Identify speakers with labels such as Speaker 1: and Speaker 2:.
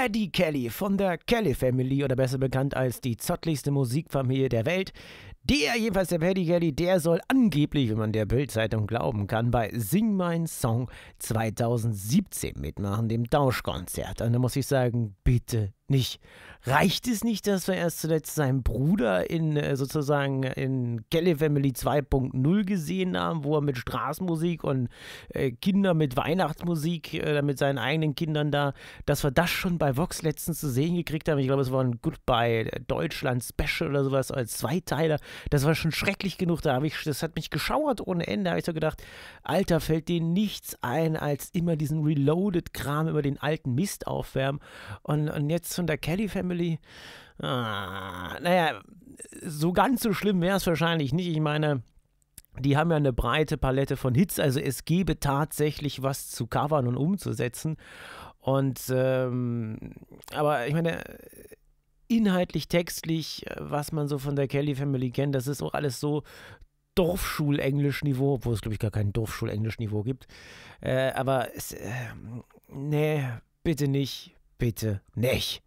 Speaker 1: Paddy Kelly von der Kelly Family oder besser bekannt als die zottlichste Musikfamilie der Welt. Der, jedenfalls der Paddy Kelly, der soll angeblich, wenn man der Bildzeitung glauben kann, bei Sing Mein Song 2017 mitmachen, dem Tauschkonzert. Und da muss ich sagen, bitte nicht. Reicht es nicht, dass er erst zuletzt seinen Bruder in äh, sozusagen in Kelly Family 2.0 gesehen haben, wo er mit Straßenmusik und äh, Kinder mit Weihnachtsmusik, äh, mit seinen eigenen Kindern da, dass wir das schon bei Vox letztens zu sehen gekriegt haben. Ich glaube, es war ein Goodbye äh, Deutschland Special oder sowas als Zweiteiler. Das war schon schrecklich genug. Da habe ich, das hat mich geschauert ohne Ende. Da habe ich so gedacht, Alter, fällt denen nichts ein, als immer diesen Reloaded-Kram über den alten Mist aufwärmen. Und, und jetzt von der Kelly Family. Ah, naja, so ganz so schlimm wäre es wahrscheinlich nicht. Ich meine, die haben ja eine breite Palette von Hits, also es gäbe tatsächlich was zu covern und umzusetzen. Und ähm, aber ich meine, inhaltlich, textlich, was man so von der Kelly Family kennt, das ist auch alles so Dorfschulenglisch-Niveau, obwohl es, glaube ich, gar kein Dorfschulenglisch-Niveau gibt. Äh, aber es, äh, nee, bitte nicht, bitte nicht.